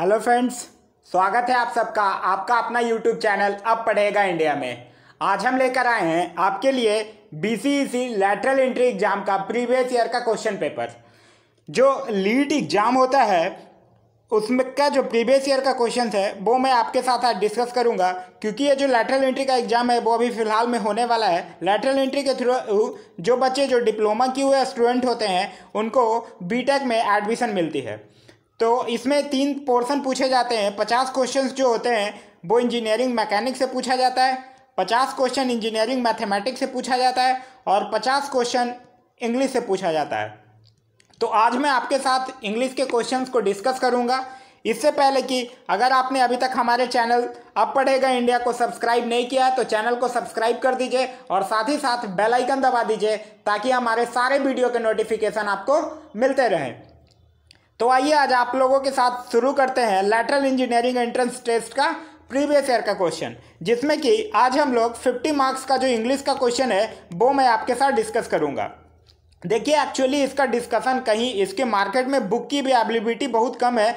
hello friends स्वागत है आप सबका आपका अपना यूट्यूब चैनल अब पढ़ेगा इंडिया में आज हम लेकर आए हैं आपके लिए B C C lateral entry exam का प्रीवियस ईयर का क्वेश्चन पेपर जो लीड एग्ज़ाम होता है उसमें का जो प्रीवियस ईयर का क्वेश्चन है वो मैं आपके साथ आज डिस्कस करूंगा क्योंकि ये जो लेटरल एंट्री का एग्जाम है वो अभी फिलहाल में होने वाला है लेटरल एंट्री के थ्रू जो बच्चे जो डिप्लोमा किए हुए स्टूडेंट होते हैं उनको बीटेक में एडमिशन मिलती है तो इसमें तीन पोर्शन पूछे जाते हैं पचास क्वेश्चंस जो होते हैं वो इंजीनियरिंग मैकेनिक से पूछा जाता है पचास क्वेश्चन इंजीनियरिंग मैथमेटिक्स से पूछा जाता है और पचास क्वेश्चन इंग्लिश से पूछा जाता है तो आज मैं आपके साथ इंग्लिश के क्वेश्चंस को डिस्कस करूंगा इससे पहले कि अगर आपने अभी तक हमारे चैनल अब पढ़ेगा इंडिया को सब्सक्राइब नहीं किया तो चैनल को सब्सक्राइब कर दीजिए और साथ ही साथ बेल आइकन दबा दीजिए ताकि हमारे सारे वीडियो के नोटिफिकेशन आपको मिलते रहें तो आइए आज आप लोगों के साथ शुरू करते हैं लेटरल इंजीनियरिंग एंट्रेंस टेस्ट का प्रीवियस ईयर का क्वेश्चन जिसमें कि आज हम लोग 50 मार्क्स का जो इंग्लिश का क्वेश्चन है वो मैं आपके साथ डिस्कस करूंगा देखिए एक्चुअली इसका डिस्कशन कहीं इसके मार्केट में बुक की भी अवेलेबिलिटी बहुत कम है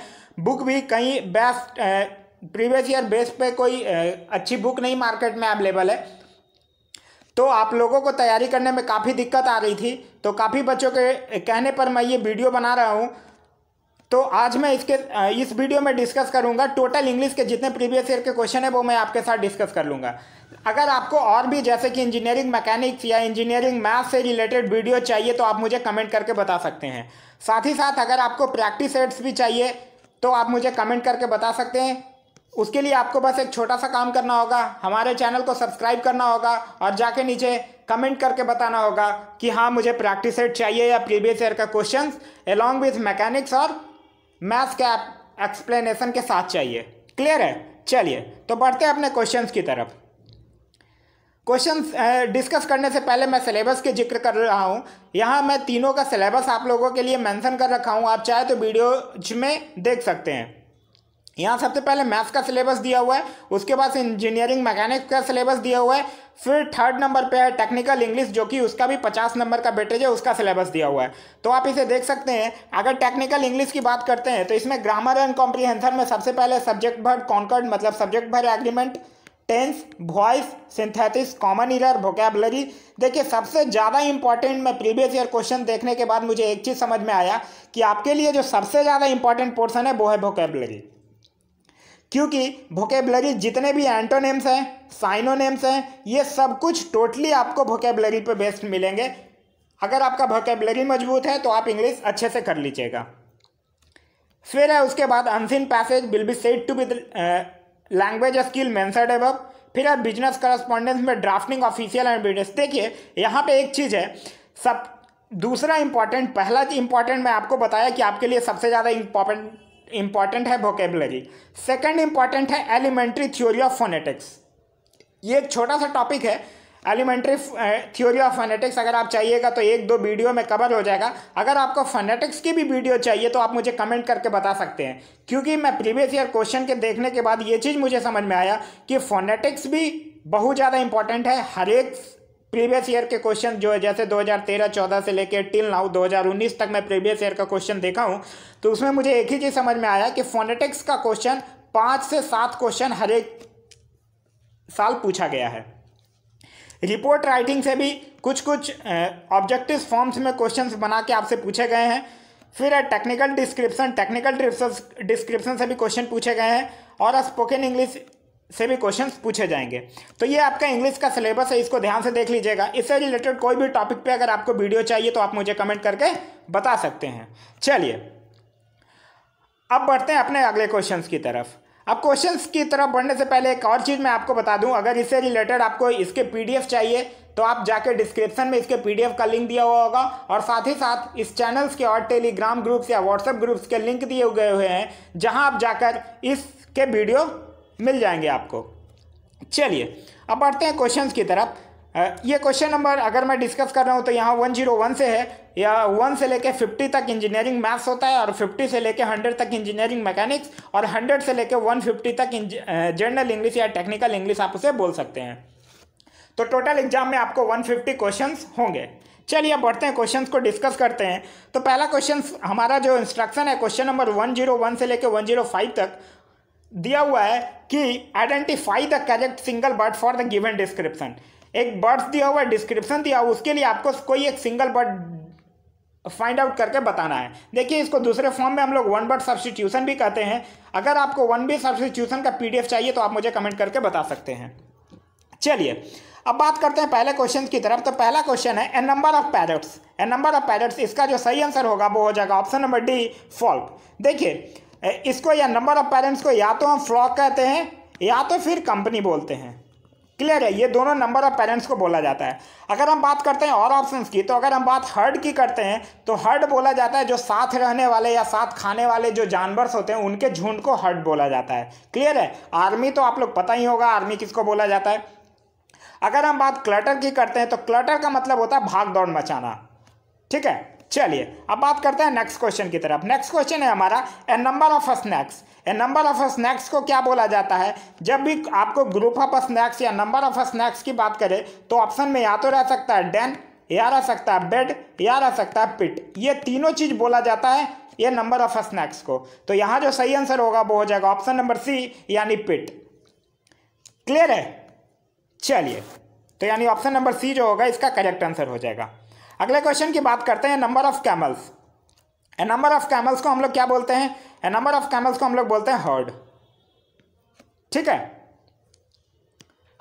बुक भी कहीं बेस्ट प्रीवियस ईयर बेस पे कोई अच्छी बुक नहीं मार्केट में अवेलेबल है तो आप लोगों को तैयारी करने में काफ़ी दिक्कत आ रही थी तो काफ़ी बच्चों के कहने पर मैं ये वीडियो बना रहा हूँ तो आज मैं इसके इस वीडियो में डिस्कस करूंगा टोटल इंग्लिश के जितने प्रीवियस ईयर के क्वेश्चन है वो मैं आपके साथ डिस्कस कर लूँगा अगर आपको और भी जैसे कि इंजीनियरिंग मैकेनिक्स या इंजीनियरिंग मैथ से रिलेटेड वीडियो चाहिए तो आप मुझे कमेंट करके बता सकते हैं साथ ही साथ अगर आपको प्रैक्टिस सेट्स भी चाहिए तो आप मुझे कमेंट करके बता सकते हैं उसके लिए आपको बस एक छोटा सा काम करना होगा हमारे चैनल को सब्सक्राइब करना होगा और जाके नीचे कमेंट करके बताना होगा कि हाँ मुझे प्रैक्टिस सेट चाहिए या प्रीवियस ईयर का क्वेश्चंस अलोंग विथ मैकेनिक्स और मैथ्स के एक्सप्लेनेशन के साथ चाहिए क्लियर है चलिए तो बढ़ते हैं अपने क्वेश्चन की तरफ क्वेश्चन डिस्कस करने से पहले मैं सिलेबस के जिक्र कर रहा हूँ यहाँ मैं तीनों का सिलेबस आप लोगों के लिए मेंशन कर रखा हूँ आप चाहे तो वीडियोज में देख सकते हैं यहाँ सबसे पहले मैथ्स का सिलेबस दिया हुआ है उसके बाद इंजीनियरिंग मैकेनिक्स का सिलेबस दिया हुआ है फिर थर्ड नंबर पे है टेक्निकल इंग्लिश जो कि उसका भी पचास नंबर का बेटेज है उसका सिलेबस दिया हुआ है तो आप इसे देख सकते हैं अगर टेक्निकल इंग्लिश की बात करते हैं तो इसमें ग्रामर एंड कॉम्प्रीहेंसर में सबसे पहले सब्जेक्ट भर कॉन्कर्ड मतलब सब्जेक्ट भर agreement tense voice synthesis common error vocabulary देखिए सबसे ज़्यादा इंपॉर्टेंट मैं प्रीवियस ईयर क्वेश्चन देखने के बाद मुझे एक चीज़ समझ में आया कि आपके लिए जो सबसे ज़्यादा इंपॉर्टेंट पोर्सन है वो है वोकेबलरी क्योंकि वोकेबलरी जितने भी एंटोनेम्स हैं साइनोनेम्स हैं ये सब कुछ टोटली आपको वोकेबलरी पे बेस्ड मिलेंगे अगर आपका वोकेबलरी मजबूत है तो आप इंग्लिश अच्छे से कर लीजिएगा फिर है उसके बाद unseen passage will be said to be language skill मैंसर्ड एब फिर है बिजनेस करस्पॉन्डेंस में ड्राफ्टिंग ऑफिशियल एंड बिजनेस देखिए यहाँ पे एक चीज़ है सब दूसरा इंपॉर्टेंट पहला इंपॉर्टेंट मैं आपको बताया कि आपके लिए सबसे ज़्यादा इंपॉर्टेंट इम्पॉर्टेंट है वोकेबलरी सेकंड इंपॉर्टेंट है एलिमेंट्री थ्योरी ऑफ फोनेटिक्स ये एक छोटा सा टॉपिक है एलिमेंट्री थ्योरी ऑफ फोनेटिक्स अगर आप चाहिएगा तो एक दो वीडियो में कवर हो जाएगा अगर आपको फोनेटिक्स की भी वीडियो चाहिए तो आप मुझे कमेंट करके बता सकते हैं क्योंकि मैं प्रीवियस ईयर क्वेश्चन के देखने के बाद ये चीज़ मुझे समझ में आया कि फोनेटिक्स भी बहुत ज़्यादा इंपॉर्टेंट है हर एक प्रीवियस ईयर के क्वेश्चन जो है जैसे 2013-14 से लेकर टिल नाउ 2019 तक मैं प्रीवियस ईयर का क्वेश्चन देखा हूँ तो उसमें मुझे एक ही चीज़ समझ में आया कि फोनेटिक्स का क्वेश्चन पाँच से सात क्वेश्चन हर एक साल पूछा गया है रिपोर्ट राइटिंग से भी कुछ कुछ ऑब्जेक्टिव फॉर्म्स में क्वेश्चन बना के आपसे पूछे गए हैं फिर टेक्निकल डिस्क्रिप्शन टेक्निकल डिस्क्रिप्शन से भी क्वेश्चन पूछे गए हैं और स्पोकन इंग्लिश से भी क्वेश्चंस पूछे जाएंगे तो ये आपका इंग्लिश का सिलेबस है इसको ध्यान से देख लीजिएगा इससे रिलेटेड कोई भी टॉपिक पे अगर आपको वीडियो चाहिए तो आप मुझे कमेंट करके बता सकते हैं चलिए अब बढ़ते हैं अपने अगले क्वेश्चंस की तरफ अब क्वेश्चंस की तरफ बढ़ने से पहले एक और चीज़ मैं आपको बता दूं अगर इससे रिलेटेड आपको इसके पीडीएफ चाहिए तो आप जाके डिस्क्रिप्शन में इसके पीडीएफ का लिंक दिया हुआ होगा और साथ ही साथ इस चैनल्स के और टेलीग्राम ग्रुप्स या व्हाट्सएप ग्रुप्स के लिंक दिए गए हुए हैं जहां आप जाकर इसके वीडियो मिल जाएंगे आपको चलिए अब बढ़ते हैं क्वेश्चन की तरफ ये क्वेश्चन नंबर अगर मैं डिस्कस कर रहा हूँ तो यहाँ वन जीरो वन से है या वन से लेके फिफ्टी तक इंजीनियरिंग मैथ्स होता है और फिफ्टी से लेके हंड्रेड तक इंजीनियरिंग मैकेनिक्स और हंड्रेड से लेके वन फिफ्टी तक जनरल इंग्लिश या टेक्निकल इंग्लिश आप उसे बोल सकते हैं तो टोटल एग्जाम में आपको वन फिफ्टी क्वेश्चन होंगे चलिए अब बढ़ते हैं क्वेश्चन को डिस्कस करते हैं तो पहला क्वेश्चन हमारा जो इंस्ट्रक्शन है question number one zero one से लेकर वन जीरो फाइव तक दिया हुआ है कि identify the correct single word for the given description एक बर्ड्स दिया हुआ है डिस्क्रिप्शन दिया हुआ उसके लिए आपको कोई एक सिंगल बर्ड फाइंड आउट करके बताना है देखिए इसको दूसरे फॉर्म में हम लोग वन बर्ड सब्सटीट्यूशन भी कहते हैं अगर आपको वन बी सब्सटीट्यूशन का पीडीएफ चाहिए तो आप मुझे कमेंट करके बता सकते हैं चलिए अब बात करते हैं पहले क्वेश्चन की तरफ तो पहला क्वेश्चन है a number of parrots a number of parrots इसका जो सही आंसर होगा वो हो जाएगा ऑप्शन नंबर डी फॉल्ट देखिए इसको या नंबर ऑफ पेरेंट्स को या तो हम फ्लॉक कहते हैं या तो फिर कंपनी बोलते हैं क्लियर है ये दोनों नंबर ऑफ पेरेंट्स को बोला जाता है अगर हम बात करते हैं और ऑप्शन की तो अगर हम बात हर्ड की करते हैं तो हर्ड बोला जाता है जो साथ रहने वाले या साथ खाने वाले जो जानवर होते हैं उनके झुंड को हर्ड बोला जाता है क्लियर है आर्मी तो आप लोग पता ही होगा आर्मी किसको बोला जाता है अगर हम बात क्लटर की करते हैं तो क्लटर का मतलब होता है भाग दौड़ मचाना ठीक है चलिए अब बात करते हैं नेक्स्ट क्वेश्चन की तरफ नेक्स्ट क्वेश्चन है हमारा a number of snakes a number of snakes को क्या बोला जाता है जब भी आपको ग्रुप ऑफ स्नैक्स या नंबर ऑफ स्नैक्स की बात करें तो ऑप्शन में या तो रह सकता है डेन या रह सकता है बेड या रह सकता है पिट ये तीनों चीज़ बोला जाता है ये नंबर ऑफ स्नैक्स को तो यहां जो सही आंसर होगा वो हो जाएगा ऑप्शन नंबर सी यानी पिट क्लियर है चलिए तो यानी ऑप्शन नंबर सी जो होगा इसका करेक्ट आंसर हो जाएगा अगले क्वेश्चन की बात करते हैं number of camels a number of camels को हम लोग क्या बोलते हैं ए नंबर ऑफ कैमल्स को हम लोग बोलते हैं हर्ड ठीक है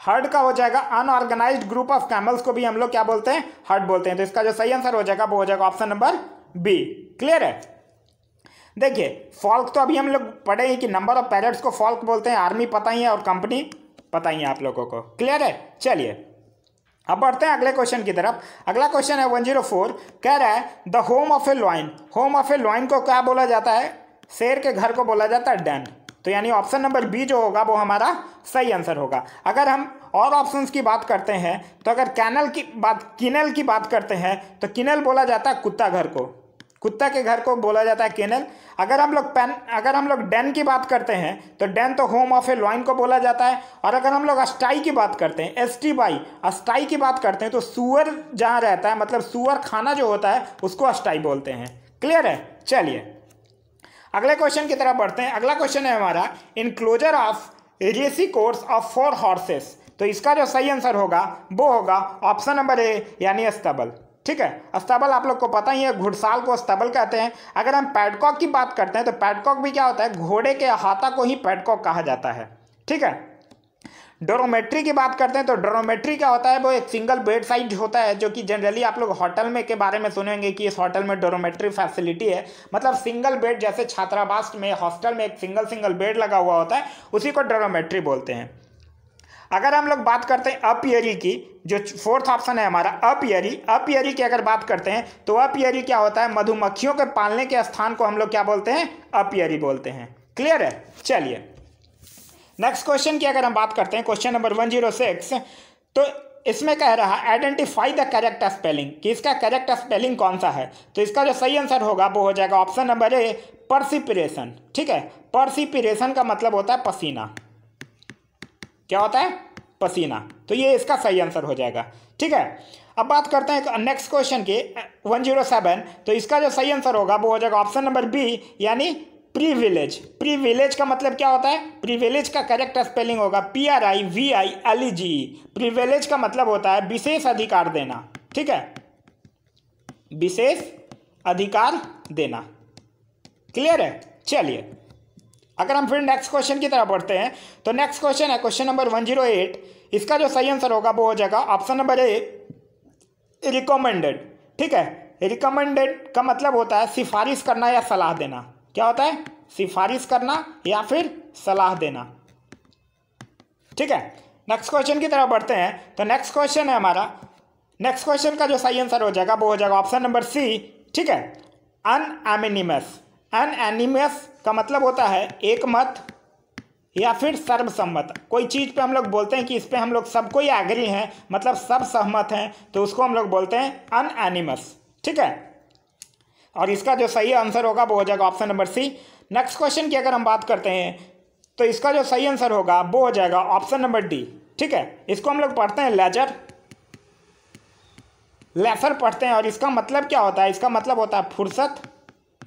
हर्ड का हो जाएगा अनऑर्गेनाइज ग्रुप ऑफ कैमल्स को भी हम लोग क्या बोलते हैं हर्ड बोलते हैं तो इसका जो सही आंसर हो जाएगा वो हो जाएगा ऑप्शन नंबर बी क्लियर है देखिए फॉल्क तो अभी हम लोग पढ़े हैं कि नंबर ऑफ पैरेट्स को फॉल्क बोलते हैं आर्मी पता ही है और कंपनी पता ही है आप लोगों को क्लियर है चलिए अब बढ़ते हैं अगले क्वेश्चन की तरफ अगला क्वेश्चन है वन जीरो फोर कह रहा है the home of a lion home of a lion को क्या बोला जाता है शेर के घर को बोला जाता है डैन तो यानी ऑप्शन नंबर बी जो होगा वो हमारा सही आंसर होगा अगर हम और ऑप्शंस की बात करते हैं तो अगर कैनल की बात किनल की बात करते हैं तो किनल बोला जाता है कुत्ता घर को कुत्ता के घर को बोला जाता है केनल अगर हम लोग पेन अगर हम लोग डेन की बात करते हैं तो डेन तो होम ऑफ ए लॉइन को बोला जाता है और अगर हम लोग अस्टाई की बात करते हैं एस टी बाई अस्टाई की बात करते हैं तो सुअर जहाँ रहता है मतलब सुअर खाना जो होता है उसको अस्टाई बोलते हैं क्लियर है चलिए अगले क्वेश्चन की तरफ बढ़ते हैं अगला क्वेश्चन है हमारा enclosure of race course of four horses तो इसका जो सही आंसर होगा वो होगा ऑप्शन नंबर ए यानी अस्तबल ठीक है अस्तबल आप लोग को पता ही है घुड़साल को अस्तबल कहते हैं अगर हम पैडकॉक की बात करते हैं तो पैडकॉक भी क्या होता है घोड़े के हाथा को ही पैडकॉक कहा जाता है ठीक है डोरोमेट्री की बात करते हैं तो डोरोमेट्री क्या होता है वो एक सिंगल बेड साइड होता है जो कि जनरली आप लोग होटल में के बारे में सुनेंगे कि इस होटल में डोरोमेट्री फैसिलिटी है मतलब सिंगल बेड जैसे छात्रावास में हॉस्टल में एक सिंगल सिंगल बेड लगा हुआ होता है उसी को डोरोमेट्री बोलते हैं अगर हम लोग बात करते हैं अपयरी की जो फोर्थ ऑप्शन है हमारा अपयरी अपयरी की अगर बात करते हैं तो अपयरी क्या होता है मधुमक्खियों के पालने के स्थान को हम लोग क्या बोलते हैं अपयरी बोलते हैं क्लियर है चलिए नेक्स्ट क्वेश्चन की अगर हम बात करते हैं question number one zero six तो इसमें कह रहा है आइडेंटिफाई द करेक्ट स्पेलिंग कि इसका करेक्ट स्पेलिंग कौन सा है तो इसका जो सही आंसर होगा वो हो जाएगा ऑप्शन नंबर ए परसिपिरेशन ठीक है परसिपिरेशन का मतलब होता है पसीना क्या होता है पसीना तो ये इसका सही आंसर हो जाएगा ठीक है अब बात करते हैं नेक्स्ट क्वेश्चन की सेवन तो इसका जो सही आंसर होगा वो हो जाएगा ऑप्शन नंबर बी यानी प्री विलेज प्री विलेज का मतलब क्या होता है प्री विलेज का करेक्ट स्पेलिंग होगा P R I V I L E G village का मतलब होता है विशेष अधिकार देना ठीक है विशेष अधिकार देना क्लियर है चलिए अगर हम फिर नेक्स्ट क्वेश्चन की तरफ बढ़ते हैं तो नेक्स्ट क्वेश्चन है question number one zero eight इसका जो सही आंसर होगा वो हो जाएगा ऑप्शन नंबर ए रिकमेंडेड ठीक है रिकमेंडेड का मतलब होता है सिफारिश करना या सलाह देना क्या होता है सिफारिश करना या फिर सलाह देना ठीक है नेक्स्ट क्वेश्चन की तरफ बढ़ते हैं तो नेक्स्ट क्वेश्चन है हमारा नेक्स्ट क्वेश्चन का जो सही आंसर हो जाएगा वो हो जाएगा ऑप्शन नंबर सी ठीक है अनएमिनिमस अनएनिमस का मतलब होता है एक मत या फिर सर्वसम्मत कोई चीज़ पे हम लोग बोलते हैं कि इस पर हम लोग सबको ही आग्री हैं मतलब सब सहमत हैं तो उसको हम लोग बोलते हैं अनएनिमस ठीक है और इसका जो सही आंसर होगा वो हो जाएगा option number C next question की अगर हम बात करते हैं तो इसका जो सही आंसर होगा वो हो जाएगा ऑप्शन नंबर डी ठीक है इसको हम लोग पढ़ते हैं लेजर लेसर पढ़ते हैं और इसका मतलब क्या होता है इसका मतलब होता है फुर्सत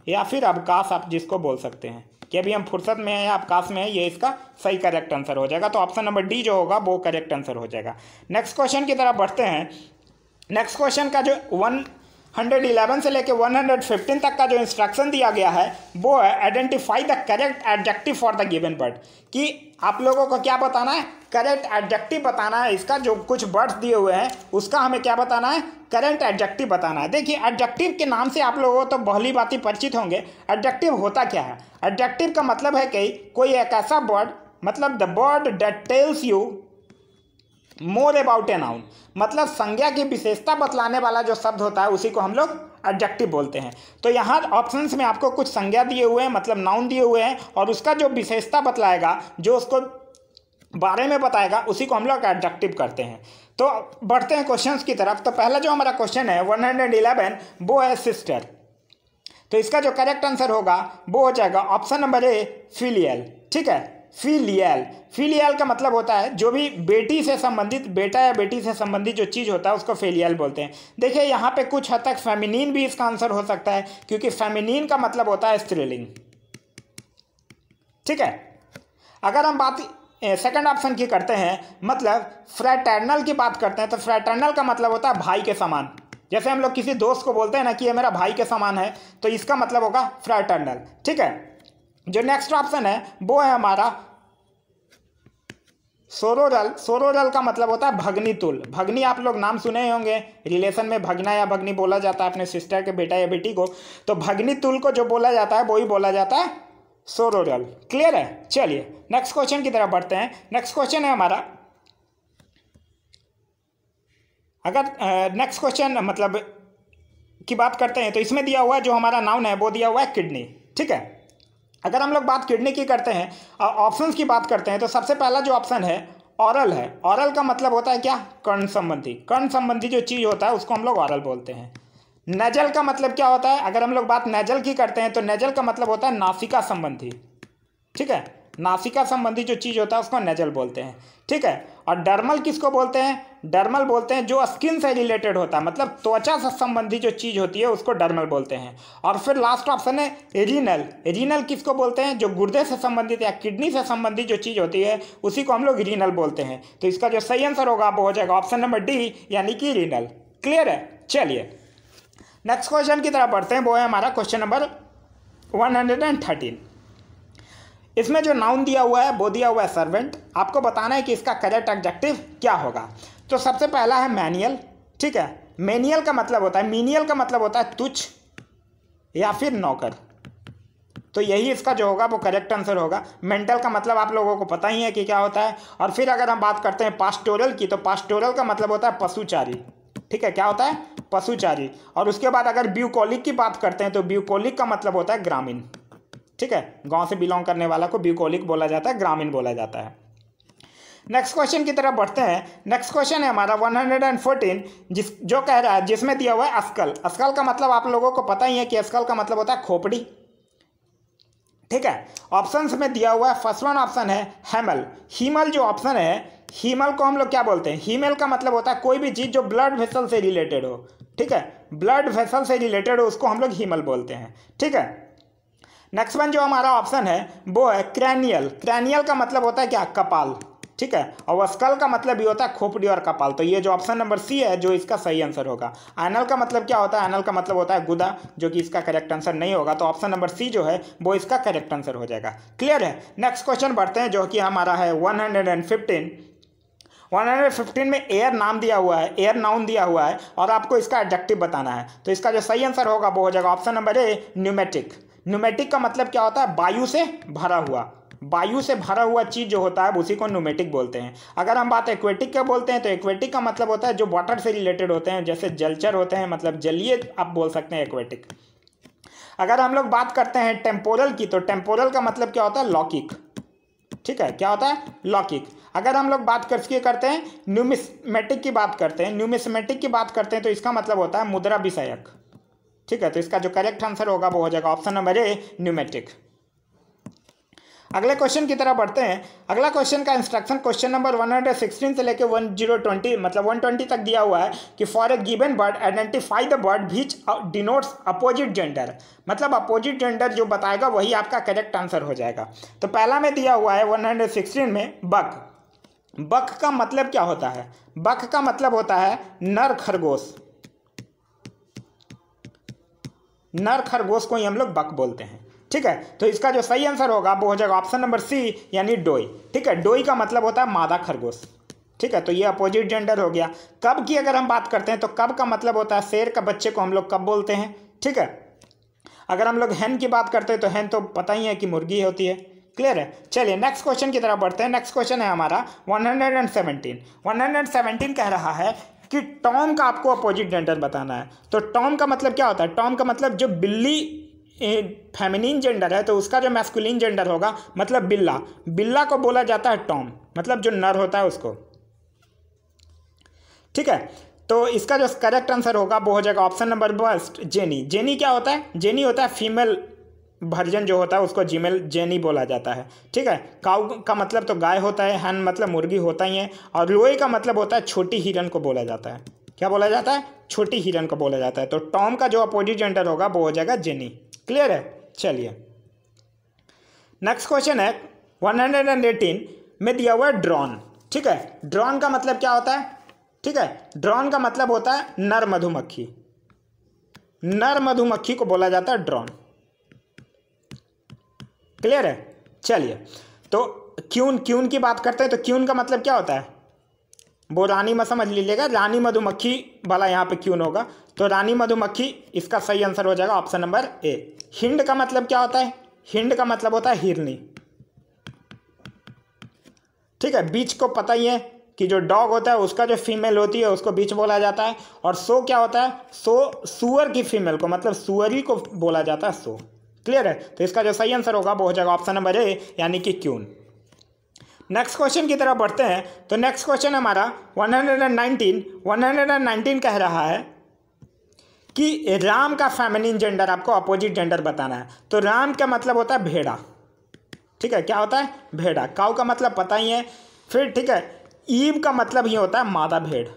या फिर अवकाश आप जिसको बोल सकते हैं कि अभी हम फुर्सत में हैं या अवकाश में है ये इसका सही करेक्ट आंसर हो जाएगा तो ऑप्शन नंबर डी जो होगा वो करेक्ट आंसर हो जाएगा नेक्स्ट क्वेश्चन की तरफ बढ़ते हैं नेक्स्ट क्वेश्चन का जो वन 111 से लेकर 115 तक का जो इंस्ट्रक्शन दिया गया है वो है identify the correct adjective for the given word कि आप लोगों को क्या बताना है करेक्ट एडजेक्टिव बताना है इसका जो कुछ वर्ड्स दिए हुए हैं उसका हमें क्या बताना है करेंट एडजेक्टिव बताना है देखिए एडजेक्टिव के नाम से आप लोगों तो बहली बात ही परिचित होंगे एडजेक्टिव होता क्या है एडजेक्टिव का मतलब है कि कोई एक ऐसा वर्ड मतलब the word that tells you more about a noun मतलब संज्ञा की विशेषता बतलाने वाला जो शब्द होता है उसी को हम लोग एडजेक्टिव बोलते हैं तो यहाँ ऑप्शन में आपको कुछ संज्ञा दिए हुए हैं मतलब नाउन दिए हुए हैं और उसका जो विशेषता बतलाएगा जो उसको बारे में बताएगा उसी को हम लोग एडजेक्टिव करते हैं तो बढ़ते हैं क्वेश्चन की तरफ तो पहला जो हमारा क्वेश्चन है वन हंड्रेड इलेवन वो है सिस्टर तो इसका जो करेक्ट आंसर होगा वो हो जाएगा ऑप्शन नंबर ए फिलियल ठीक है फिलियल फिलियल का मतलब होता है जो भी बेटी से संबंधित बेटा या बेटी से संबंधित जो चीज़ होता है उसको फिलियल बोलते हैं देखिए यहाँ पे कुछ हद तक फेमिनिन भी इसका आंसर हो सकता है क्योंकि फेमिनिन का मतलब होता है स्त्रीलिंग ठीक है अगर हम बात सेकंड ऑप्शन की करते हैं मतलब फ्रैटर्नल की बात करते हैं तो फ्रैटर्नल का मतलब होता है भाई के समान जैसे हम लोग किसी दोस्त को बोलते हैं ना कि ये मेरा भाई के समान है तो इसका मतलब होगा फ्रैटर्नल ठीक है जो नेक्स्ट ऑप्शन है वो है हमारा सोरोरल सोरोरल का मतलब होता है भगनी तुल भगनी आप लोग नाम सुने होंगे रिलेशन में भगना या भगनी बोला जाता है अपने सिस्टर के बेटा या बेटी को तो भगनी तुल को जो बोला जाता है वो ही बोला जाता है सोरोरल क्लियर है चलिए नेक्स्ट क्वेश्चन की तरफ बढ़ते हैं नेक्स्ट क्वेश्चन है हमारा अगर नेक्स्ट क्वेश्चन मतलब की बात करते हैं तो इसमें दिया हुआ है जो हमारा नाउन है वो दिया हुआ है किडनी ठीक है अगर हम लोग बात किडनी की करते हैं और ऑप्शंस की बात करते हैं तो सबसे पहला जो ऑप्शन है औरल है औरल का मतलब होता है क्या कर्ण संबंधी कर्ण संबंधी जो चीज़ होता है उसको हम लोग औरल बोलते हैं नेजल का मतलब क्या होता है अगर हम लोग बात नेजल की करते हैं तो नेजल का मतलब होता है नासिका संबंधी ठीक है नासिका संबंधी जो चीज़ होता है उसको नेजल बोलते हैं ठीक है और डर्मल किसको बोलते हैं डर्मल बोलते हैं जो स्किन से रिलेटेड होता है मतलब त्वचा से संबंधी जो चीज़ होती है उसको डर्मल बोलते हैं और फिर लास्ट ऑप्शन है रीनल रीनल किसको बोलते हैं जो गुर्दे से संबंधित या किडनी से संबंधित जो चीज़ होती है उसी को हम लोग रीनल बोलते हैं तो इसका जो सही आंसर होगा वो हो जाएगा ऑप्शन नंबर डी यानी कि रीनल क्लियर है चलिए नेक्स्ट क्वेश्चन की तरफ बढ़ते हैं वो है हमारा question number one hundred and thirteen इसमें जो नाउन दिया हुआ है वो दिया हुआ है सर्वेंट आपको बताना है कि इसका करेक्ट ऑब्जेक्टिव क्या होगा तो सबसे पहला है मैनुअल ठीक है मैनुअल का मतलब होता है मीनियल का मतलब होता है तुच्छ या फिर नौकर तो यही इसका जो होगा वो करेक्ट आंसर होगा मेंटल का मतलब आप लोगों को पता ही है कि क्या होता है और फिर अगर हम बात करते हैं पास्टोरल की तो पास्टोरल का मतलब होता है पशुचारी ठीक है क्या होता है पशुचारी और उसके बाद अगर ब्यूकोलिक की बात करते हैं तो ब्यूकोलिक का मतलब होता है ग्रामीण ठीक है गांव से बिलोंग करने वाला को ब्यूकोलिक बोला जाता है ग्रामीण बोला जाता है नेक्स्ट क्वेश्चन की तरफ बढ़ते हैं नेक्स्ट क्वेश्चन है हमारा 114 जिस जो कह रहा है जिसमें दिया हुआ है अस्कल अस्कल का मतलब आप लोगों को पता ही है कि अस्कल का मतलब होता है खोपड़ी ठीक है ऑप्शन में दिया हुआ है फर्स्ट वन ऑप्शन है हेमल हीमल जो ऑप्शन है हीमल को हम लोग क्या बोलते हैं हीमल का मतलब होता है कोई भी चीज़ जो ब्लड वेसल से रिलेटेड हो ठीक है ब्लड वेसल से रिलेटेड हो उसको हम लोग हीमल बोलते हैं ठीक है नेक्स्ट वन जो हमारा ऑप्शन है वो है क्रैनियल क्रैनियल का मतलब होता है क्या कपाल ठीक है और स्कल का मतलब ये होता है खोपड़ी और कपाल तो ये जो ऑप्शन नंबर सी है जो इसका सही आंसर होगा एनल का मतलब क्या होता है एनल का मतलब होता है गुदा जो कि इसका करेक्ट आंसर नहीं होगा तो ऑप्शन नंबर सी जो है वो इसका करेक्ट आंसर हो जाएगा क्लियर है नेक्स्ट क्वेश्चन बढ़ते हैं जो कि हमारा है वन हंड्रेड एंड फिफ्टीन 115 में एयर नाम दिया हुआ है एयर नाउन दिया हुआ है और आपको इसका एडजेक्टिव बताना है तो इसका जो सही आंसर होगा वो हो जाएगा option number A pneumatic pneumatic का मतलब क्या होता है वायु से भरा हुआ वायु से भरा हुआ चीज़ जो होता है उसी को न्यूमेटिक बोलते हैं अगर हम बात एक्वेटिक का बोलते हैं तो एक्वेटिक का मतलब होता है जो वाटर से रिलेटेड होते हैं जैसे जलचर होते हैं मतलब जलीय आप बोल सकते हैं एक्वेटिक अगर हम लोग बात करते हैं टेम्पोरल की तो टेम्पोरल का मतलब क्या होता है लौकिक ठीक है क्या होता है लौकिक अगर हम लोग बात करके करते हैं न्यूमिसमेटिक की बात करते हैं न्यूमिसमेटिक की बात करते हैं तो इसका मतलब होता है मुद्रा विषयक ठीक है तो इसका जो करेक्ट आंसर होगा वो हो जाएगा ऑप्शन नंबर ए न्यूमेटिक अगले क्वेश्चन की तरह बढ़ते हैं अगला क्वेश्चन का इंस्ट्रक्शन क्वेश्चन नंबर 116 से लेकर 1020 मतलब 120 तक दिया हुआ है कि for a given word identify the word which denotes opposite gender मतलब अपोजिट जेंडर जो बताएगा वही आपका करेक्ट आंसर हो जाएगा तो पहला में दिया हुआ है वन में बक बक का मतलब क्या होता है बक का मतलब होता है नर खरगोश नर खरगोश को ही हम लोग बक बोलते हैं ठीक है तो इसका जो सही आंसर होगा वो हो जाएगा ऑप्शन नंबर सी यानी डोई ठीक है डोई का मतलब होता है मादा खरगोश ठीक है तो ये अपोजिट जेंडर हो गया कब की अगर हम बात करते हैं तो कब का मतलब होता है शेर का बच्चे को हम लोग कब बोलते हैं ठीक है अगर हम लोग हैन की बात करते हैं तो हैन तो पता ही है कि मुर्गी होती है क्लियर है चलिए नेक्स्ट क्वेश्चन की तरफ बढ़ते हैं नेक्स्ट क्वेश्चन है हमारा 117 117 कह रहा है कि टॉम का आपको अपोजिट जेंडर बताना है तो टॉम का मतलब क्या होता है टॉम का मतलब जो बिल्ली फेमिनिन जेंडर है तो उसका जो मैस्कुलिन जेंडर होगा मतलब बिल्ला बिल्ला को बोला जाता है टॉम मतलब जो नर होता है उसको ठीक है तो इसका जो करेक्ट आंसर होगा वो हो जाएगा option number first jenny jenny क्या होता है जेनी होता है फीमेल वर्जन जो होता है उसको जीमेल जेनी बोला जाता है ठीक है काउ का मतलब तो गाय होता है हन मतलब मुर्गी होता ही है और लोहे का मतलब होता है छोटी हिरन को बोला जाता है क्या बोला जाता है छोटी हिरन को बोला जाता है तो टॉम का जो अपोजिट जेंडर होगा वो हो जाएगा जेनी क्लियर है चलिए नेक्स्ट क्वेश्चन है वन हंड्रेड एंड एटीन में दिया हुआ ड्रॉन ठीक है ड्रॉन का मतलब क्या होता है ठीक है ड्रॉन का मतलब होता है नर मधुमक्खी नर मधुमक्खी को बोला जाता है ड्रॉन क्लियर है चलिए तो क्यून क्यून की बात करते हैं तो क्यून का मतलब क्या होता है वो रानी में समझ लीजिएगा रानी मधुमक्खी वाला यहाँ पे क्यून होगा तो रानी मधुमक्खी इसका सही आंसर हो जाएगा ऑप्शन नंबर ए हिंड का मतलब क्या होता है हिंड का मतलब होता है हिरनी ठीक है बीच को पता ही है कि जो डॉग होता है उसका जो फीमेल होती है उसको बीच बोला जाता है और सो क्या होता है सो सुअर की फीमेल को मतलब सुअरी को बोला जाता है सो क्लियर है तो इसका जो सही आंसर होगा वो हो जाएगा ऑप्शन नंबर ए यानी कि क्यून नेक्स्ट क्वेश्चन की तरफ बढ़ते हैं तो नेक्स्ट क्वेश्चन हमारा 119 119 कह रहा है कि राम का फैमिलीन जेंडर आपको अपोजिट जेंडर बताना है तो राम का मतलब होता है भेड़ा ठीक है क्या होता है भेड़ा काऊ का मतलब पता ही है फिर ठीक है ईव का मतलब ही होता है मादा भेड़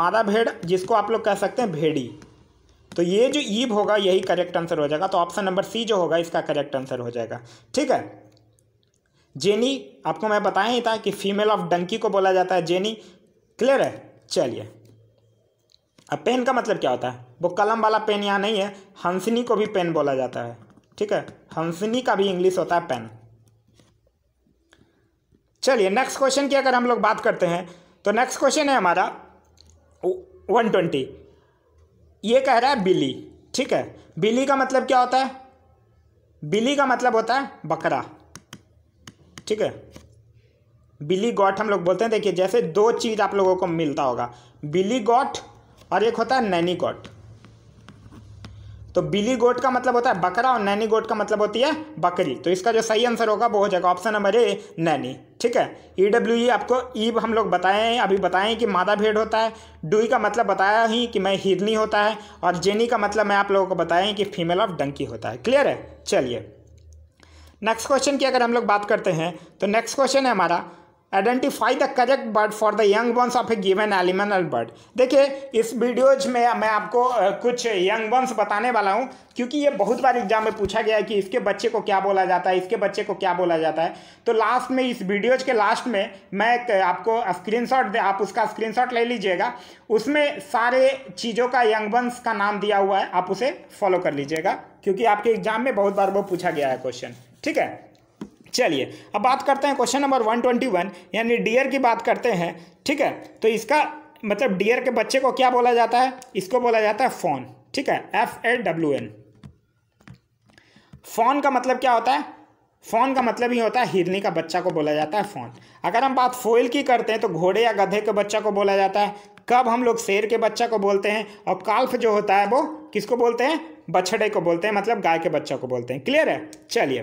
मादा भेड़ जिसको आप लोग कह सकते हैं भेड़ी तो ये जो ईब होगा यही करेक्ट आंसर हो जाएगा तो ऑप्शन नंबर सी जो होगा इसका करेक्ट आंसर हो जाएगा ठीक है जेनी आपको मैं बताया ही था कि फीमेल ऑफ डंकी को बोला जाता है जेनी क्लियर है चलिए अब पेन का मतलब क्या होता है वो कलम वाला पेन यहाँ नहीं है हंसनी को भी पेन बोला जाता है ठीक है हंसनी का भी इंग्लिश होता है पेन चलिए नेक्स्ट क्वेश्चन की अगर हम लोग बात करते हैं तो नेक्स्ट क्वेश्चन है हमारा वन ट्वेंटी ये कह रहा है बिली ठीक है बिली का मतलब क्या होता है बिली का मतलब होता है बकरा ठीक है बिली गॉट हम लोग बोलते हैं देखिए जैसे दो चीज़ आप लोगों को मिलता होगा बिली गॉट और एक होता है नैनी गॉट तो बिली गोट का मतलब होता है बकरा और नैनी गोट का मतलब होती है बकरी तो इसका जो सही आंसर होगा वो हो जाएगा ऑप्शन नंबर ए नैनी ठीक है ई डब्ल्यू ई आपको ई e हम लोग बताए हैं अभी बताएं कि मादा भेड़ होता है डुई का मतलब बताया ही कि मैं हिरनी होता है और जेनी का मतलब मैं आप लोगों को बताएं कि फीमेल ऑफ डंकी होता है क्लियर है चलिए नेक्स्ट क्वेश्चन की अगर हम लोग बात करते हैं तो नेक्स्ट क्वेश्चन है हमारा identify the correct bird for the young ones of a given elemental bird देखिए इस वीडियोज में मैं आपको कुछ यंग बंस बताने वाला हूँ क्योंकि ये बहुत बार एग्जाम में पूछा गया है कि इसके बच्चे को क्या बोला जाता है इसके बच्चे को क्या बोला जाता है तो लास्ट में इस वीडियोज के लास्ट में मैं आपको स्क्रीन दे आप उसका स्क्रीन शॉट ले लीजिएगा उसमें सारे चीज़ों का यंग बंस का नाम दिया हुआ है आप उसे फॉलो कर लीजिएगा क्योंकि आपके एग्जाम में बहुत बार वो पूछा गया है क्वेश्चन ठीक है चलिए अब बात करते हैं question number one twenty one यानी डियर की बात करते हैं ठीक है तो इसका मतलब डियर के बच्चे को क्या बोला जाता है इसको बोला जाता है फोन ठीक है F A W N phone का मतलब क्या होता है फोन का मतलब ही होता है हिरनी का बच्चा को बोला जाता है फोन अगर हम बात फोइल की करते हैं तो घोड़े या गधे के बच्चा को बोला जाता है कब हम लोग शेर के बच्चा को बोलते हैं और काल्फ जो होता है वो किसको बोलते हैं बछड़े को बोलते हैं मतलब गाय के बच्चा को बोलते हैं क्लियर है चलिए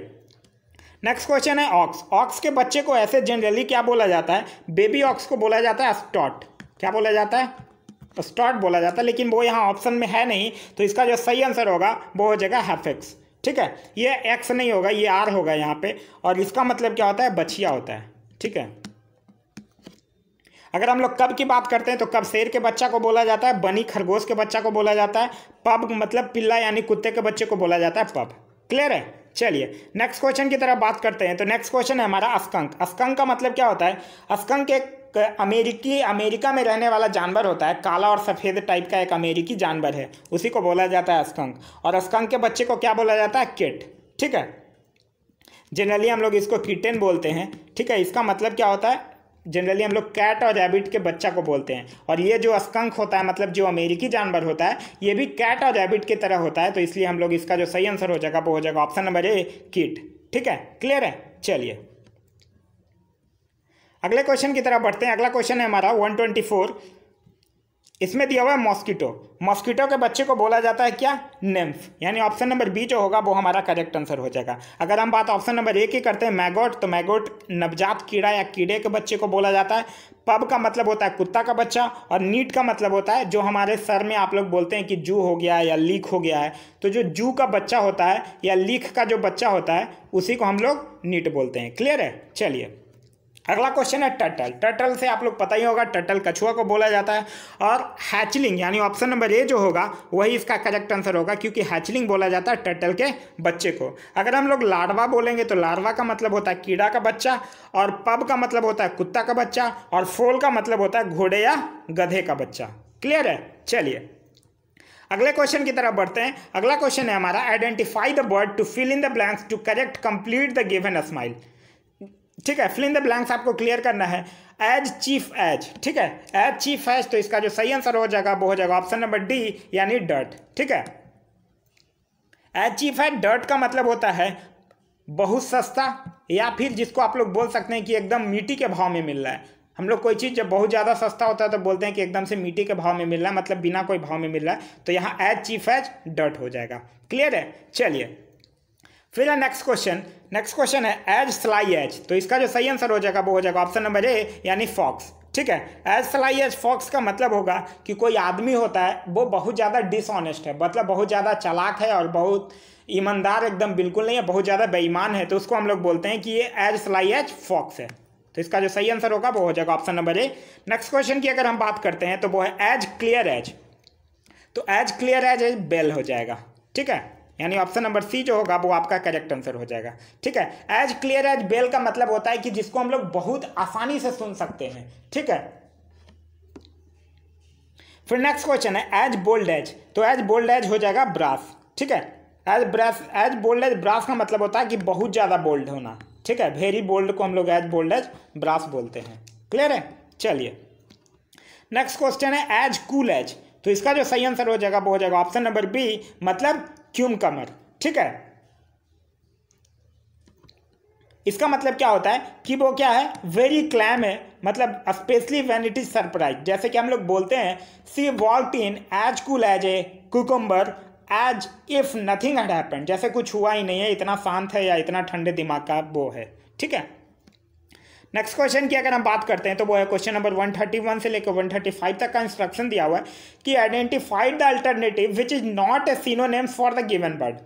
नेक्स्ट क्वेश्चन है ऑक्स ऑक्स के बच्चे को ऐसे जनरली क्या बोला जाता है बेबी ऑक्स को बोला जाता है स्टॉट क्या बोला जाता है स्टॉट तो बोला जाता है लेकिन वो यहाँ ऑप्शन में है नहीं तो इसका जो सही आंसर होगा वो हो जाएगा हैफेक्स ठीक है ये एक्स नहीं होगा ये आर होगा यहाँ पे और इसका मतलब क्या होता है बछिया होता है ठीक है अगर हम लोग कब की बात करते हैं तो कब शेर के बच्चा को बोला जाता है बनी खरगोश के बच्चा को बोला जाता है पब मतलब पिल्ला यानी कुत्ते के बच्चे को बोला जाता है पब क्लियर है चलिए नेक्स्ट क्वेश्चन की तरफ बात करते हैं तो नेक्स्ट क्वेश्चन है हमारा अस्कंक अस्कंक का मतलब क्या होता है अस्कंक एक अमेरिकी अमेरिका में रहने वाला जानवर होता है काला और सफ़ेद टाइप का एक अमेरिकी जानवर है उसी को बोला जाता है अस्कंक और अस्कंक के बच्चे को क्या बोला जाता है किट ठीक है जनरली हम लोग इसको किटन बोलते हैं ठीक है इसका मतलब क्या होता है जनरली हम लोग कैट और रैबिट के बच्चा को बोलते हैं और ये जो स्कंक होता है मतलब जो अमेरिकी जानवर होता है ये भी कैट और रैबिट की तरह होता है तो इसलिए हम लोग इसका जो सही आंसर हो जाएगा वो हो जाएगा ऑप्शन नंबर ए किट ठीक है क्लियर है चलिए अगले क्वेश्चन की तरफ बढ़ते हैं अगला क्वेश्चन है हमारा वन ट्वेंटी फोर इसमें दिया हुआ है मॉस्किटो मॉस्किटो के बच्चे को बोला जाता है क्या नेम्फ यानी ऑप्शन नंबर बी जो होगा वो हमारा करेक्ट आंसर हो जाएगा अगर हम बात ऑप्शन नंबर ए की करते हैं मैगोट तो मैगोट नवजात कीड़ा या कीड़े के बच्चे को बोला जाता है पब का मतलब होता है कुत्ता का बच्चा और नीट का मतलब होता है जो हमारे सर में आप लोग बोलते हैं कि जू हो गया है या लीक हो गया है तो जो जू का बच्चा होता है या लीक का जो बच्चा होता है उसी को हम लोग नीट बोलते हैं क्लियर है चलिए अगला क्वेश्चन है टटल टटल से आप लोग पता ही होगा टटल कछुआ को बोला जाता है और हैचलिंग यानी ऑप्शन नंबर ए जो होगा वही इसका करेक्ट आंसर होगा क्योंकि हैचलिंग बोला जाता है टटल के बच्चे को अगर हम लोग लार्वा बोलेंगे तो लार्वा का मतलब होता है कीड़ा का बच्चा और पब का मतलब होता है कुत्ता का बच्चा और फोल का मतलब होता है घोड़े या गधे का बच्चा क्लियर है चलिए अगले क्वेश्चन की तरफ बढ़ते हैं अगला क्वेश्चन है हमारा identify the bird to fill in the blanks to correct complete the given smile ठीक है फिलिंग द ब्लैंक्स आपको क्लियर करना है एज चीफ एज ठीक है एज चीफ एज तो इसका जो सही आंसर हो जाएगा वो हो जाएगा ऑप्शन नंबर डी यानी डर्ट ठीक है एज चीफ एज डर्ट का मतलब होता है बहुत सस्ता या फिर जिसको आप लोग बोल सकते हैं कि एकदम मिट्टी के भाव में मिल रहा है हम लोग कोई चीज़ जब बहुत ज़्यादा सस्ता होता है तो बोलते हैं कि एकदम से मिट्टी के भाव में मिल रहा है मतलब बिना कोई भाव में मिल रहा है तो यहाँ एज चीफ एज डर्ट हो जाएगा क्लियर है चलिए फिर नेक्स्ट क्वेश्चन नेक्स्ट क्वेश्चन है एज स्लाई एज तो इसका जो सही आंसर हो जाएगा वो हो जाएगा ऑप्शन नंबर ए यानी फॉक्स ठीक है एज स्लाई एज फॉक्स का मतलब होगा कि कोई आदमी होता है वो बहुत ज़्यादा डिसऑनेस्ट है मतलब बहुत ज़्यादा चलाक है और बहुत ईमानदार एकदम बिल्कुल नहीं है बहुत ज़्यादा बेईमान है तो उसको हम लोग बोलते हैं कि ये एज स्लाई एज फॉक्स है तो इसका जो सही आंसर होगा वो हो जाएगा option number A next question की अगर हम बात करते हैं तो वो है एज क्लियर एज तो as clear as as bell हो जाएगा ठीक है यानी ऑप्शन नंबर सी जो होगा वो आपका करेक्ट आंसर हो जाएगा ठीक है एज क्लियर एज बेल का मतलब होता है कि जिसको हम लोग बहुत आसानी से सुन सकते हैं ठीक है फिर नेक्स्ट क्वेश्चन है एज बोल्ड एज तो एज बोल्ड एज हो जाएगा ब्रास ठीक है as brass as bold as brass का मतलब होता है कि बहुत ज़्यादा बोल्ड होना ठीक है वेरी बोल्ड को हम लोग एज बोल्ड एज ब्रास बोलते हैं क्लियर है चलिए नेक्स्ट क्वेश्चन है एज कूल एज तो इसका जो सही आंसर हो जाएगा वो हो जाएगा ऑप्शन नंबर बी मतलब कमर ठीक है इसका मतलब क्या होता है कि वो क्या है वेरी क्लैम है मतलब specially when it is surprise जैसे कि हम लोग बोलते हैं see vault in as cool as a cucumber as if nothing had happen जैसे कुछ हुआ ही नहीं है इतना शांत है या इतना ठंडे दिमाग का वो है ठीक है नेक्स्ट क्वेश्चन की अगर हम बात करते हैं तो वो है क्वेश्चन नंबर 131 से लेकर 135 तक का इंस्ट्रक्शन दिया हुआ है कि identified the alternative which is not a synonyms for the given word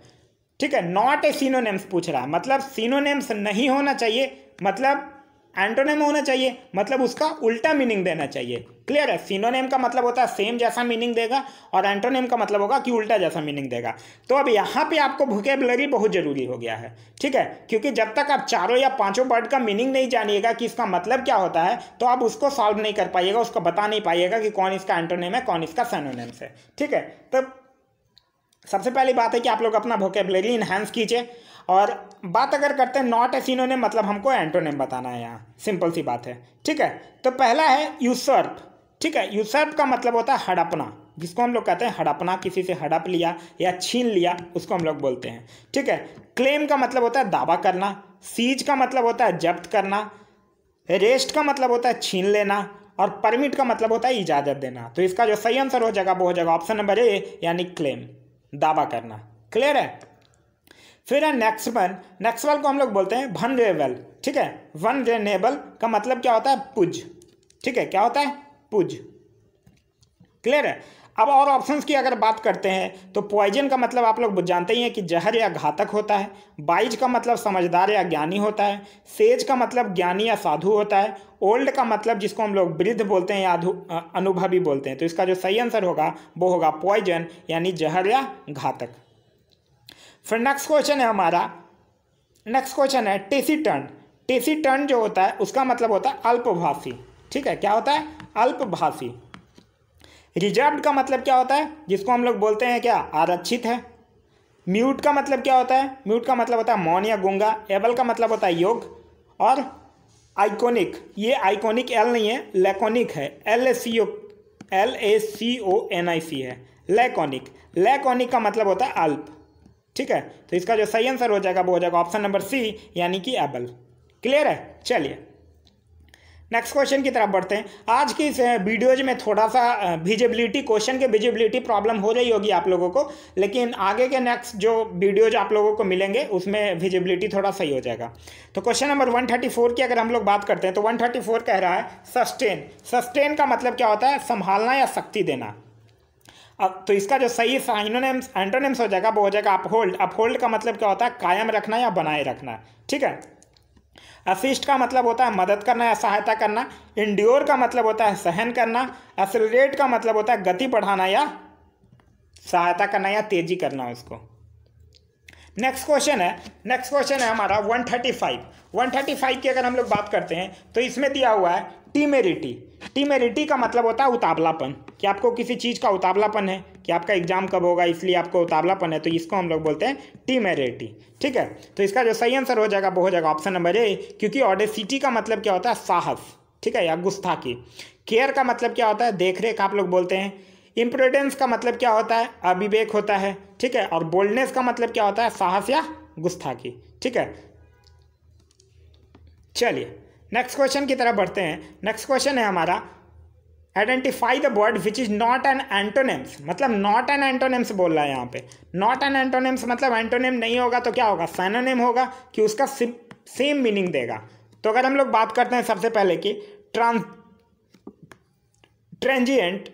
ठीक है नॉट ए सीनोनेम्स पूछ रहा है मतलब सीनोनेम्स नहीं होना चाहिए मतलब एंटोनेम होना चाहिए मतलब उसका उल्टा मीनिंग देना चाहिए क्लियर है सिनोनेम का मतलब होता है सेम जैसा मीनिंग देगा और एंटोनेम का मतलब होगा कि उल्टा जैसा मीनिंग देगा तो अब यहाँ पे आपको भूकेबलरी बहुत ज़रूरी हो गया है ठीक है क्योंकि जब तक आप चारों या पांचों वर्ड का मीनिंग नहीं जानिएगा कि इसका मतलब क्या होता है तो आप उसको सॉल्व नहीं कर पाइएगा उसको बता नहीं पाइएगा कि कौन इसका एंटोनेम है कौन इसका सेनोनेम्स है ठीक है तो सबसे पहली बात है कि आप लोग अपना वोकेबलरी एनहांस कीजिए और बात अगर करते हैं नॉट ए सीनोनेम मतलब हमको एंटोनेम बताना है यहाँ सिंपल सी बात है ठीक है तो पहला है यूसर्प ठीक है यूसर्प का मतलब होता है हड़पना जिसको हम लोग कहते हैं हड़पना किसी से हड़प लिया या छीन लिया उसको हम लोग बोलते हैं ठीक है क्लेम का मतलब होता है दावा करना सीज का मतलब होता है जब्त करना रेस्ट का मतलब होता है छीन लेना और परमिट का मतलब होता है इजाज़त देना तो इसका जो सही आंसर हो जाएगा वो हो जाएगा ऑप्शन नंबर ए यानी क्लेम दावा करना क्लियर है फिर है नेक्स्ट वन नेक्स्ट वाल को हम लोग बोलते हैं वनरेबल ठीक है रेनेबल का मतलब क्या होता है पुज ठीक है क्या होता है पुज क्लियर है अब और ऑप्शंस की अगर बात करते हैं तो पॉइजन का मतलब आप लोग जानते ही हैं कि जहर या घातक होता है बाइज का मतलब समझदार या ज्ञानी होता है सेज का मतलब ज्ञानी या साधु होता है ओल्ड का मतलब जिसको हम लोग वृद्ध बोलते हैं या अनुभवी बोलते हैं तो इसका जो सही आंसर होगा वो होगा पॉइजन यानी जहर या घातक फिर नेक्स्ट क्वेश्चन है हमारा नेक्स्ट क्वेश्चन है टेसी टर्न टेसी टर्न जो होता है उसका मतलब होता है अल्पभाषी ठीक है क्या होता है अल्पभाषी रिजर्व का मतलब क्या होता है जिसको हम लोग बोलते हैं क्या आरक्षित है म्यूट का मतलब क्या होता है म्यूट का मतलब होता है मौन या गुंगा एबल का मतलब होता है योग और आइकोनिक ये आइकोनिक एल नहीं है लेकोनिक है L A C O L A C O N I C है लेकोनिक लेकोनिक का मतलब होता है अल्प ठीक है तो इसका जो सही आंसर हो जाएगा वो हो जाएगा ऑप्शन नंबर सी यानी कि एबल क्लियर है चलिए नेक्स्ट क्वेश्चन की तरफ बढ़ते हैं आज की इस वीडियोज में थोड़ा सा विजिबिलिटी क्वेश्चन के विजिबिलिटी प्रॉब्लम हो रही होगी आप लोगों को लेकिन आगे के नेक्स्ट जो वीडियोज आप लोगों को मिलेंगे उसमें विजिबिलिटी थोड़ा सही हो जाएगा तो क्वेश्चन नंबर 134 की अगर हम लोग बात करते हैं तो 134 कह रहा है सस्टेन सस्टेन का मतलब क्या होता है संभालना या शक्ति देना तो इसका जो सही साइनोनेम्स एंटोनेम्स हो जाएगा वो हो जाएगा अपहोल्ड अपहोल्ड का मतलब क्या होता है कायम रखना या बनाए रखना ठीक है असिस्ट का मतलब होता है मदद करना या सहायता करना इंड्योर का मतलब होता है सहन करना एसिलेट का मतलब होता है गति बढ़ाना या सहायता करना या तेजी करना उसको नेक्स्ट क्वेश्चन है नेक्स्ट क्वेश्चन है हमारा 135 135 की अगर हम लोग बात करते हैं तो इसमें दिया हुआ है टीमेरिटी टीमेरिटी का मतलब होता है उतावलापन कि आपको किसी चीज़ का उतावलापन है कि आपका एग्जाम कब होगा इसलिए आपको उतावलापन है तो इसको हम लोग बोलते हैं टीमेरिटी ठीक है तो इसका जो सही आंसर हो जाएगा वो हो जाएगा ऑप्शन नंबर ए क्योंकि ऑडेसिटी का मतलब क्या होता है साहस ठीक है या की केयर का मतलब क्या होता है देखरेख आप लोग बोलते हैं इम्प्रोडेंस का मतलब क्या होता है अविवेक होता है ठीक है और बोल्डनेस का मतलब क्या होता है साहस या की ठीक है चलिए नेक्स्ट क्वेश्चन की तरफ बढ़ते हैं नेक्स्ट क्वेश्चन है हमारा identify the word which is not an antonyms मतलब नॉट एन एंटोनेम्स बोल रहा है यहाँ पे नॉट एन एंटोनेम्स मतलब एंटोनेम नहीं होगा तो क्या होगा सैनोनेम होगा कि उसका सेम मीनिंग देगा तो अगर हम लोग बात करते हैं सबसे पहले कि ट्रांस ट्रेंजियंट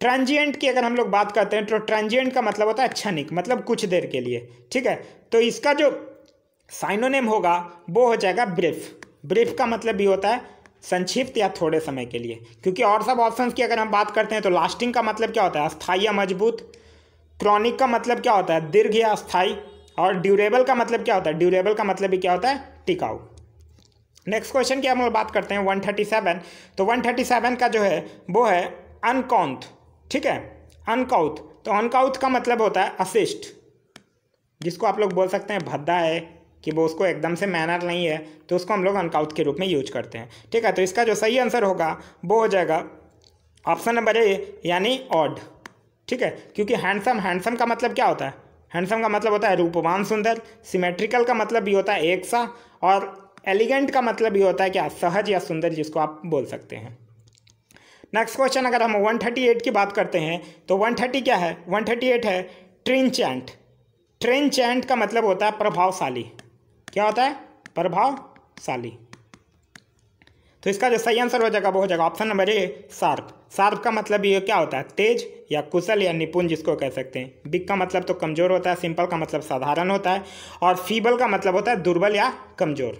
ट्रांजियंट की अगर हम लोग बात करते हैं तो ट्रांजियंट का मतलब होता है क्षणिक मतलब कुछ देर के लिए ठीक है तो इसका जो साइनोनेम होगा वो हो जाएगा ब्रिफ ब्रीफ का मतलब भी होता है संक्षिप्त या थोड़े समय के लिए क्योंकि और सब ऑप्शन की अगर हम बात करते हैं तो लास्टिंग का मतलब क्या होता है अस्थायी या मजबूत क्रॉनिक का मतलब क्या होता है दीर्घ या अस्थायी और ड्यूरेबल का मतलब क्या होता है ड्यूरेबल का मतलब भी क्या होता है टिकाऊ नेक्स्ट क्वेश्चन की हम लोग बात करते हैं 137 तो 137 का जो है वो है अनकाउंथ ठीक है अनकाउथ तो अनकाउथ का मतलब होता है असिस्ट जिसको आप लोग बोल सकते हैं भद्दा है कि वो उसको एकदम से मैनर नहीं है तो उसको हम लोग अनकाउथ के रूप में यूज करते हैं ठीक है तो इसका जो सही आंसर होगा वो हो जाएगा ऑप्शन नंबर ए यानी ऑड ठीक है क्योंकि हैंडसम हैंडसम का मतलब क्या होता है हैंडसम का मतलब होता है रूपवान सुंदर सिमेट्रिकल का मतलब भी होता है एक सा और एलिगेंट का मतलब भी होता है क्या सहज या सुंदर जिसको आप बोल सकते हैं नेक्स्ट क्वेश्चन अगर हम 138 की बात करते हैं तो 130 क्या है 138 है चैंट ट्रिन चैंट का मतलब होता है प्रभावशाली क्या होता है प्रभावशाली तो इसका जो सही आंसर हो जाएगा वो हो जाएगा option number A sharp sharp का मतलब ये क्या होता है तेज या कुशल या निपुण जिसको कह सकते हैं बिग का मतलब तो कमजोर होता है सिंपल का मतलब साधारण होता है और फीबल का मतलब होता है दुर्बल या कमजोर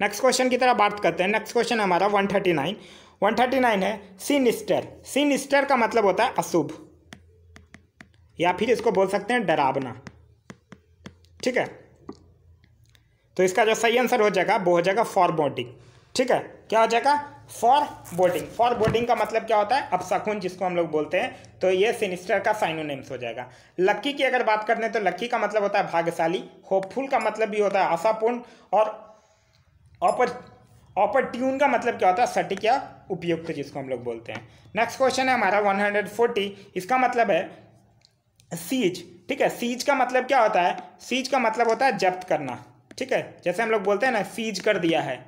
नेक्स्ट क्वेश्चन की तरह बात करते हैं नेक्स्ट क्वेश्चन हमारा one thirty nine one thirty nine है सिनिस्टर सिनिस्टर का मतलब होता है अशुभ या फिर इसको बोल सकते हैं डरावना ठीक है तो इसका जो सही आंसर हो जाएगा वो हो जाएगा फॉर बोडिंग ठीक है क्या हो जाएगा फॉर बोडिंग फॉर बोडिंग का मतलब क्या होता है अपसखुन जिसको हम लोग बोलते हैं तो ये सिनिस्टर का साइनोनेम्स हो जाएगा लक्की की अगर बात करते तो लक्की का मतलब होता है भाग्यशाली होपफुल का मतलब भी होता है आशापूर्ण और ऑपर ऑपरट्यून का मतलब क्या होता है सटीक या उपयुक्त जिसको हम लोग बोलते हैं नेक्स्ट क्वेश्चन है हमारा 140 इसका मतलब है सीज ठीक है सीज का मतलब क्या होता है सीज का मतलब होता है जब्त करना ठीक है जैसे हम लोग बोलते हैं ना सीज कर दिया है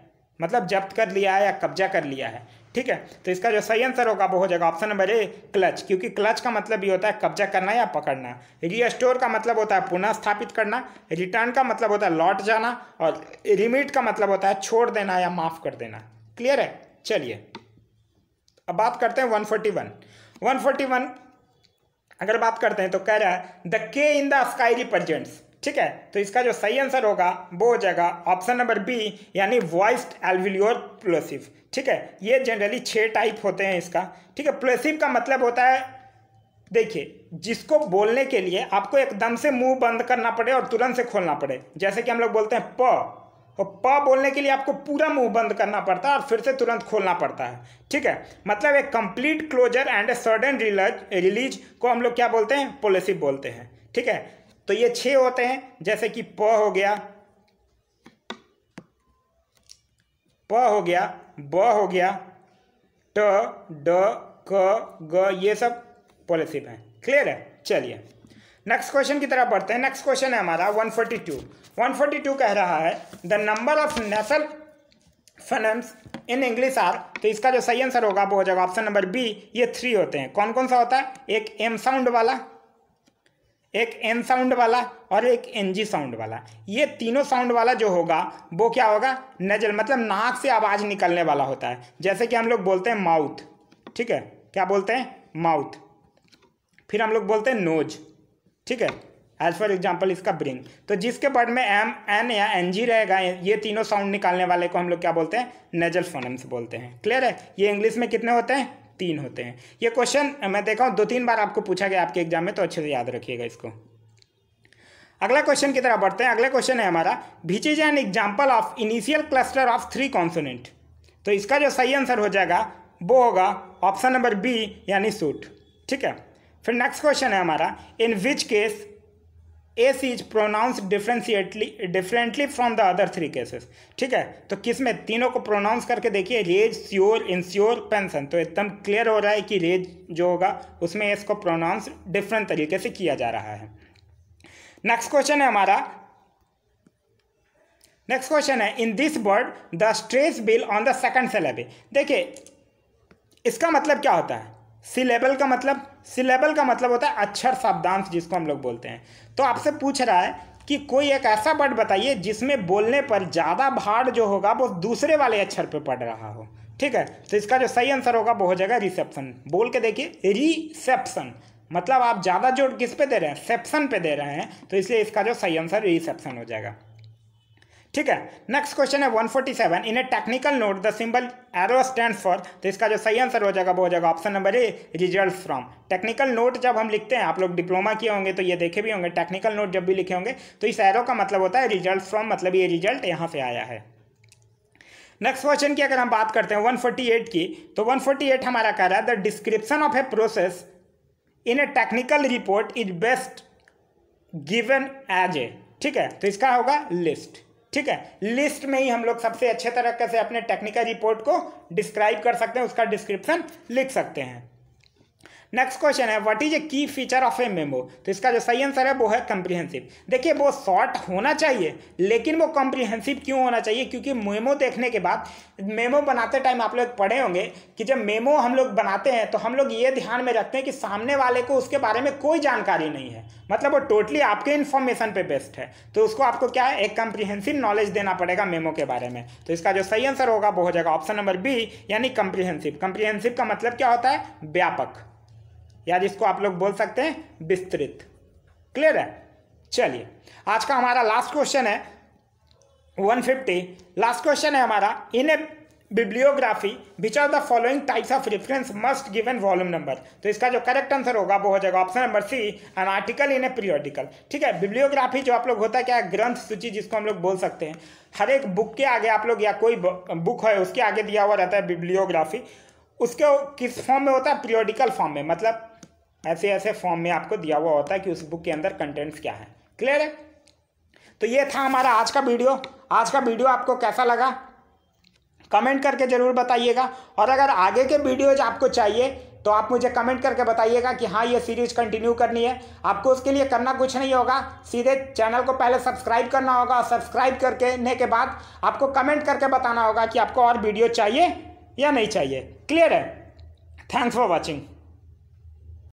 मतलब जब्त कर लिया है या कब्जा कर लिया है ठीक है तो इसका जो सही आंसर होगा वो हो जाएगा ऑप्शन नंबर ए क्लच क्योंकि क्लच का मतलब ये होता है कब्जा करना या पकड़ना रीस्टोर का मतलब होता है पुनः स्थापित करना रिटर्न का मतलब होता है लौट जाना और रिमिट का मतलब होता है छोड़ देना या माफ़ कर देना क्लियर है चलिए अब बात करते हैं फोर्टी वन अगर बात करते हैं तो कह रहा है द के इन द स्काई रिप्रेजेंट्स ठीक है तो इसका जो सही आंसर होगा वो हो जाएगा ऑप्शन नंबर बी यानी वॉइस्ड एल्विलियोर प्लोसिव ठीक है ये जनरली छः टाइप होते हैं इसका ठीक है प्लोसिव का मतलब होता है देखिए जिसको बोलने के लिए आपको एकदम से मुंह बंद करना पड़े और तुरंत से खोलना पड़े जैसे कि हम लोग बोलते हैं प और तो प बोलने के लिए आपको पूरा मुंह बंद करना पड़ता है और फिर से तुरंत खोलना पड़ता है ठीक है मतलब एक complete closure and a sudden release को हम लोग क्या बोलते हैं पोलिसिव बोलते हैं ठीक है तो ये छः होते हैं जैसे कि प हो गया प हो गया ब हो गया ट ड क ग ये सब पॉलिसिप हैं क्लियर है चलिए नेक्स्ट क्वेश्चन की तरफ बढ़ते हैं नेक्स्ट क्वेश्चन है हमारा 142 142 कह रहा है the number of national phonemes in English are तो इसका जो सही आंसर होगा वो हो जाएगा ऑप्शन नंबर बी ये थ्री होते हैं कौन कौन सा होता है एक एम साउंड वाला एक एन साउंड वाला और एक एन जी साउंड वाला ये तीनों साउंड वाला जो होगा वो क्या होगा नजल मतलब नाक से आवाज़ निकलने वाला होता है जैसे कि हम लोग बोलते हैं माउथ ठीक है क्या बोलते हैं माउथ फिर हम लोग बोलते हैं नोज ठीक है एज फॉर एग्जाम्पल इसका ब्रिंग तो जिसके बर्ड में एम एन या एन जी रहेगा ये तीनों साउंड निकालने वाले को हम लोग क्या बोलते हैं नेजल फोनम्स बोलते हैं क्लियर है ये इंग्लिश में कितने होते हैं तीन होते हैं ये क्वेश्चन मैं देखा हूँ दो तीन बार आपको पूछा गया आपके एग्जाम में तो अच्छे से याद रखिएगा इसको अगला क्वेश्चन की तरफ बढ़ते हैं अगला क्वेश्चन है हमारा which is an example of initial cluster of three consonant तो इसका जो सही आंसर हो जाएगा वो होगा ऑप्शन नंबर बी यानी सूट ठीक है फिर नेक्स्ट क्वेश्चन है हमारा in which case S is pronounce differentiately differently from the other three cases ठीक है तो किस में तीनों को प्रोनाउंस करके देखिए रेज इन स्योर पेंशन तो एकदम क्लियर हो रहा है कि रेज जो होगा उसमें एस को प्रोनाउंस डिफरेंट तरीके से किया जा रहा है नेक्स्ट क्वेश्चन है हमारा नेक्स्ट क्वेश्चन है in this word the stress will on the second syllable देखिए इसका मतलब क्या होता है सिलेबल का मतलब सिलेबल का मतलब होता है अक्षर शब्दांश जिसको हम लोग बोलते हैं तो आपसे पूछ रहा है कि कोई एक ऐसा वर्ड बताइए जिसमें बोलने पर ज़्यादा भार जो होगा वो दूसरे वाले अक्षर पर पड़ रहा हो ठीक है तो इसका जो सही आंसर होगा वो हो जाएगा रिसेप्शन बोल के देखिए रिसेप्शन मतलब आप ज़्यादा जोर किस पे दे रहे हैं सेप्शन पे दे रहे हैं तो इसलिए इसका जो सही आंसर रिसेप्शन हो जाएगा ठीक है नेक्स्ट क्वेश्चन है 147 in a technical note the symbol arrow stand for तो इसका जो सही आंसर हो जाएगा वो हो जाएगा option number A result from technical note जब हम लिखते हैं आप लोग डिप्लोमा किए होंगे तो ये देखे भी होंगे टेक्निकल नोट जब भी लिखे होंगे तो इस एरो का मतलब होता है रिजल्ट फ्रॉम मतलब ये रिजल्ट यहाँ से आया है नेक्स्ट क्वेश्चन की अगर हम बात करते हैं 148 की तो 148 हमारा कह रहा है the description of a process in a technical report is best given as a ठीक है तो इसका होगा लिस्ट ठीक है लिस्ट में ही हम लोग सबसे अच्छे तरीके से अपने टेक्निकल रिपोर्ट को डिस्क्राइब कर सकते हैं उसका डिस्क्रिप्शन लिख सकते हैं नेक्स्ट क्वेश्चन है what is a key feature of A memo तो इसका जो सही आंसर है वो है कॉम्प्रिहेंसिव देखिए वो शॉर्ट होना चाहिए लेकिन वो कॉम्प्रिहेंसिव क्यों होना चाहिए क्योंकि मेमो देखने के बाद मेमो बनाते टाइम आप लोग पढ़े होंगे कि जब मेमो हम लोग बनाते हैं तो हम लोग ये ध्यान में रखते हैं कि सामने वाले को उसके बारे में कोई जानकारी नहीं है मतलब वो टोटली आपके इन्फॉर्मेशन पर बेस्ट है तो उसको आपको क्या है एक कॉम्प्रिहेंसिव नॉलेज देना पड़ेगा मेमो के बारे में तो इसका जो सही आंसर होगा वो हो जाएगा ऑप्शन नंबर बी यानी कॉम्प्रिहेंसिव कॉम्प्रिहेंसिव का मतलब क्या होता है व्यापक या जिसको आप लोग बोल सकते हैं विस्तृत क्लियर है चलिए आज का हमारा लास्ट क्वेश्चन है 150 लास्ट क्वेश्चन है हमारा in a bibliography which are the following types of reference must गिवन वॉल्यूम नंबर तो इसका जो करेक्ट आंसर होगा वो हो जाएगा option number C an article in a periodical ठीक है बिब्लियोग्राफी जो आप लोग होता है क्या ग्रंथ सूची जिसको हम लोग बोल सकते हैं हर एक बुक के आगे आप लोग या कोई बुक है उसके आगे दिया हुआ रहता है बिब्लियोग्राफी उसके किस फॉर्म में होता है पीरियोडिकल फॉर्म में मतलब ऐसे ऐसे फॉर्म में आपको दिया हुआ होता है कि उस बुक के अंदर कंटेंट्स क्या है क्लियर है तो ये था हमारा आज का वीडियो आज का वीडियो आपको कैसा लगा कमेंट करके ज़रूर बताइएगा और अगर आगे के वीडियोज आपको चाहिए तो आप मुझे कमेंट करके बताइएगा कि हाँ ये सीरीज़ कंटिन्यू करनी है आपको उसके लिए करना कुछ नहीं होगा सीधे चैनल को पहले सब्सक्राइब करना होगा और सब्सक्राइब करने के बाद आपको कमेंट करके बताना होगा कि आपको और वीडियो चाहिए या नहीं चाहिए क्लियर है थैंक्स फॉर वॉचिंग